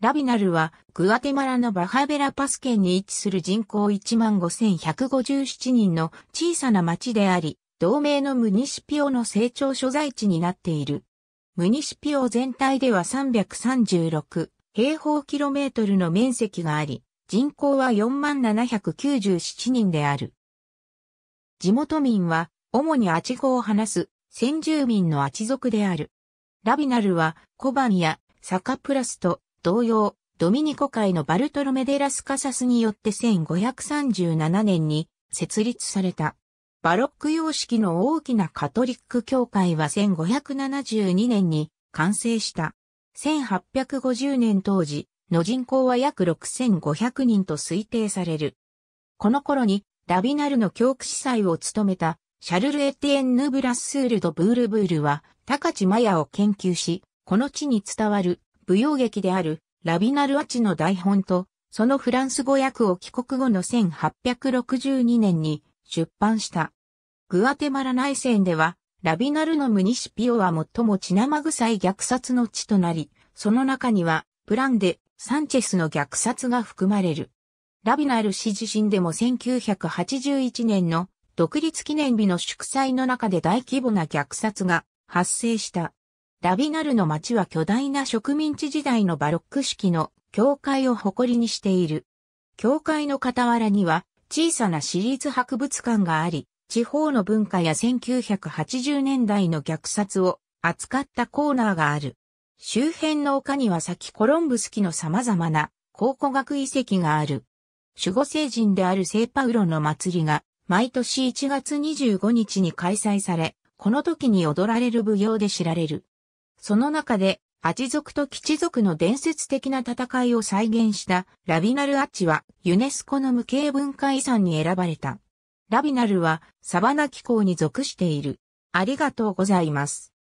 ラビナルは、グアテマラのバハベラパス県に位置する人口15,157人の小さな町であり、同盟のムニシピオの成長所在地になっている。ムニシピオ全体では336平方キロメートルの面積があり、人口は4797人である。地元民は、主にアチ語を話す、先住民のアチ族である。ラビナルは、コバンやサカプラスと同様、ドミニコ会のバルトロメデラスカサスによって1537年に設立された。バロック様式の大きなカトリック教会は1572年に完成した。1850年当時の人口は約6500人と推定される。この頃にラビナルの教区司祭を務めたシャルル・エティエンヌ・ブラッスールとブールブールは高知マヤを研究し、この地に伝わる舞踊劇であるラビナルアチの台本と、そのフランス語訳を帰国後の1862年に出版した。グアテマラ内戦では、ラビナルのムニシピオは最も血生臭い虐殺の地となり、その中には、プランでサンチェスの虐殺が含まれる。ラビナル氏自身でも1981年の独立記念日の祝祭の中で大規模な虐殺が発生した。ラビナルの街は巨大な植民地時代のバロック式の教会を誇りにしている。教会の傍らには小さな私立博物館があり、地方の文化や1980年代の虐殺を扱ったコーナーがある。周辺の丘には先コロンブス期の様々な考古学遺跡がある。守護聖人である聖パウロの祭りが毎年1月25日に開催され、この時に踊られる舞踊で知られる。その中で、アチ族と基地族の伝説的な戦いを再現したラビナルアチはユネスコの無形文化遺産に選ばれた。ラビナルはサバナ気候に属している。ありがとうございます。